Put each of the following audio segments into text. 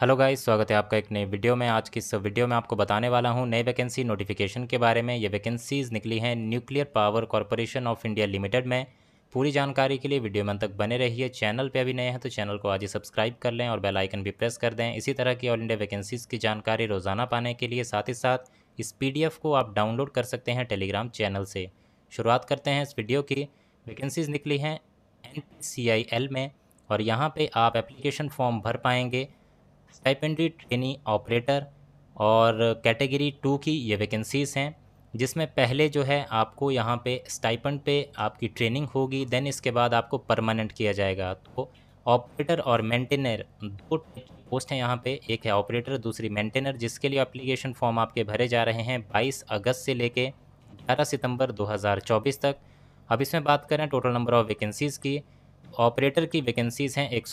hello guys स्वागत है आपका एक नई वीडियो में आज की इस वीडियो में आपको बताने वाला हूं नई वैकेंसी नोटिफिकेशन के बारे में ये वैकेंसीज़ निकली हैं nuclear power corporation of India limited में पूरी जानकारी के लिए वीडियो में तक बने रहिए चैनल पे अभी नए हैं तो चैनल को आज ही सब्सक्राइब कर लें और बेलाइकन भी प्रेस कर दें इसी तरह की ऑल इंडिया वैकेंसीज़ की जानकारी रोज़ाना पाने के लिए साथ ही साथ इस पी को आप डाउनलोड कर सकते हैं टेलीग्राम चैनल से शुरुआत करते हैं इस वीडियो की वैकेंसीज़ निकली हैं एन में और यहाँ पर आप एप्लीकेशन फॉर्म भर पाएंगे स्टाइपेंड्री ट्रेनी ऑपरेटर और कैटेगरी टू की ये वैकेंसीज़ हैं जिसमें पहले जो है आपको यहाँ पे स्टाइपेंड पे आपकी ट्रेनिंग होगी देन इसके बाद आपको परमानेंट किया जाएगा तो ऑपरेटर और मेंटेनर दो पोस्ट हैं यहाँ पे एक है ऑपरेटर दूसरी मेंटेनर जिसके लिए अप्लीकेशन फॉर्म आपके भरे जा रहे हैं 22 अगस्त से लेके 11 सितंबर 2024 तक अब इसमें बात करें टोटल नंबर ऑफ़ वैकेंसीज़ की ऑपरेटर की वैकेंसीज़ हैं एक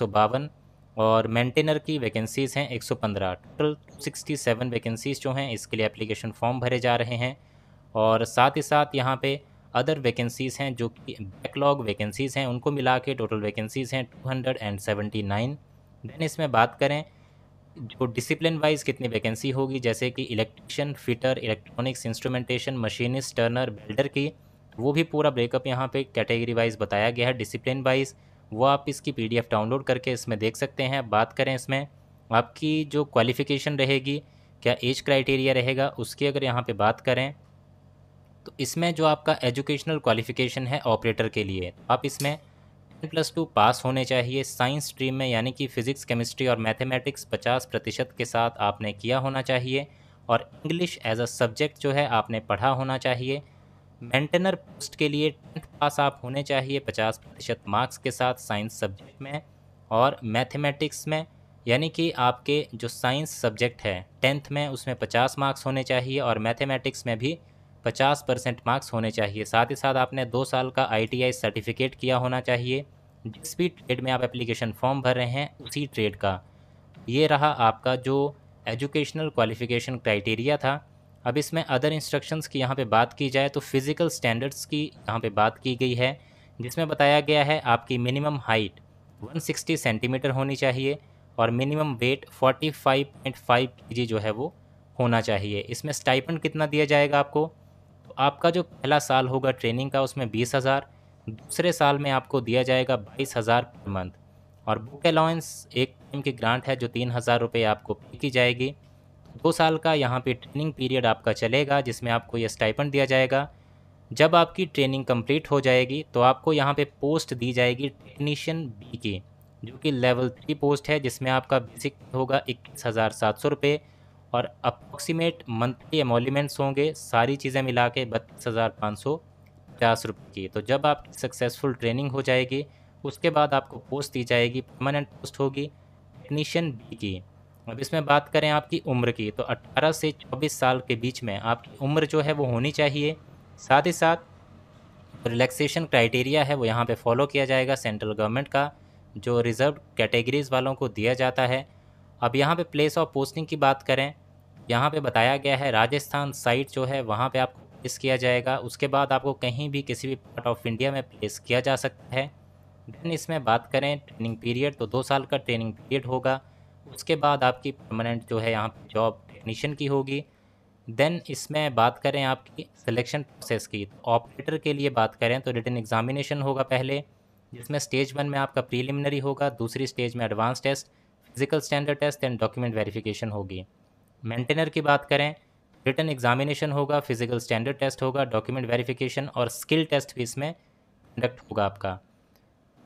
और मेंटेनर की वैकेंसीज़ हैं 115 टोटल 67 वैकेंसीज़ जो हैं इसके लिए एप्लीकेशन फॉर्म भरे जा रहे हैं और साथ ही साथ यहाँ पे अदर वैकेंसीज़ हैं जो कि बैकलॉग वैकेंसीज़ हैं उनको मिला के टोटल वैकेंसीज़ हैं two hundred and seventy nine then इसमें बात करें जो डिसिप्लिन वाइज कितनी वैकेंसी होगी जैसे कि electrician fitter electronics instrumentation machinist turner builder की वो भी पूरा ब्रेकअप यहाँ पे कैटेगरी वाइज बताया गया है डिसिप्लिन वाइज वो आप इसकी पीडीएफ डाउनलोड करके इसमें देख सकते हैं बात करें इसमें आपकी जो क्वालिफ़िकेशन रहेगी क्या एज क्राइटेरिया रहेगा उसकी अगर यहाँ पे बात करें तो इसमें जो आपका एजुकेशनल क्वालिफ़िकेशन है ऑपरेटर के लिए आप इसमें टेन प्लस टू पास होने चाहिए साइंस स्ट्रीम में यानी कि फ़िज़िक्स केमिस्ट्री और मैथमेटिक्स पचास प्रतिशत के साथ आपने किया होना चाहिए और इंग्लिश एज अ सब्जेक्ट जो है आपने पढ़ा होना चाहिए मेंटेनर पोस्ट के लिए टेंथ पास आप होने चाहिए पचास प्रतिशत मार्क्स के साथ साइंस सब्जेक्ट में और मैथमेटिक्स में यानी कि आपके जो साइंस सब्जेक्ट है टेंथ में उसमें पचास मार्क्स होने चाहिए और मैथमेटिक्स में भी पचास परसेंट मार्क्स होने चाहिए साथ ही साथ आपने दो साल का आई सर्टिफिकेट किया होना चाहिए जिस भी ट्रेड में आप एप्लीकेशन फॉर्म भर रहे हैं उसी ट्रेड का ये रहा आपका जो एजुकेशनल क्वालिफ़िकेशन क्राइटेरिया था अब इसमें अदर इंस्ट्रक्शंस की यहाँ पे बात की जाए तो फ़िज़िकल स्टैंडर्ड्स की यहाँ पे बात की गई है जिसमें बताया गया है आपकी मिनिमम हाइट 160 सेंटीमीटर होनी चाहिए और मिनिमम वेट 45.5 केजी जो है वो होना चाहिए इसमें स्टाइपेंड कितना दिया जाएगा आपको तो आपका जो पहला साल होगा ट्रेनिंग का उसमें बीस हज़ार दूसरे साल में आपको दिया जाएगा बाईस हज़ार पर मंथ और बुक अलाउंस एक टाइम की ग्रांट है जो तीन हज़ार रुपये आपको पे की जाएगी दो साल का यहाँ पे ट्रेनिंग पीरियड आपका चलेगा जिसमें आपको ये स्टाइपन दिया जाएगा जब आपकी ट्रेनिंग कंप्लीट हो जाएगी तो आपको यहाँ पे पोस्ट दी जाएगी टेक्नीशियन बी की जो कि लेवल थ्री पोस्ट है जिसमें आपका बेसिक होगा इक्कीस हज़ार सात सौ रुपये और अप्रोक्सीमेट मंथली एमोलीमेंट्स होंगे सारी चीज़ें मिला के बत्तीस हज़ार पाँच सौ पचास रुपये की तो जब आपकी सक्सेसफुल ट्रेनिंग हो जाएगी उसके बाद आपको पोस्ट दी जाएगी परमानेंट पोस्ट होगी टेक्नीशियन बी की अब इसमें बात करें आपकी उम्र की तो 18 से 24 साल के बीच में आपकी उम्र जो है वो होनी चाहिए साथ ही साथ रिलैक्सेशन क्राइटेरिया है वो यहाँ पे फॉलो किया जाएगा सेंट्रल गवर्नमेंट का जो रिज़र्व कैटेगरीज़ वालों को दिया जाता है अब यहाँ पे प्लेस ऑफ पोस्टिंग की बात करें यहाँ पे बताया गया है राजस्थान साइट जो है वहाँ पर आपको प्लेस किया जाएगा उसके बाद आपको कहीं भी किसी भी पार्ट ऑफ इंडिया में प्लेस किया जा सकता है देन इसमें बात करें ट्रेनिंग पीरियड तो दो साल का ट्रेनिंग पीरियड होगा उसके बाद आपकी परमानेंट जो है यहाँ पर जॉब टेक्नीशियन की होगी देन इसमें बात करें आपकी सिलेक्शन प्रोसेस की तो ऑपरेटर के लिए बात करें तो रिटर्न एग्जामिनेशन होगा पहले जिसमें स्टेज वन में आपका प्रीलिमिनरी होगा दूसरी स्टेज में advance test physical standard test and document verification होगी मेंटेनर की बात करें रिटर्न एग्जामिनेशन होगा फिजिकल स्टैंडर्ड टेस्ट होगा डॉक्यूमेंट वेरिफिकेशन और स्किल टेस्ट भी इसमें कंडक्ट होगा आपका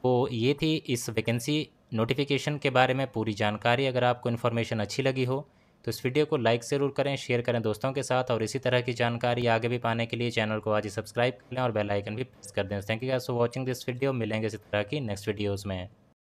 तो ये थी इस वैकेंसी नोटिफिकेशन के बारे में पूरी जानकारी अगर आपको इन्फॉर्मेशन अच्छी लगी हो तो इस वीडियो को लाइक ज़रूर करें शेयर करें दोस्तों के साथ और इसी तरह की जानकारी आगे भी पाने के लिए चैनल को आज ही सब्सक्राइब करें और बेल आइकन भी प्रेस कर दें thank you guys for watching this video मिलेंगे इसी तरह की नेक्स्ट वीडियोज़ में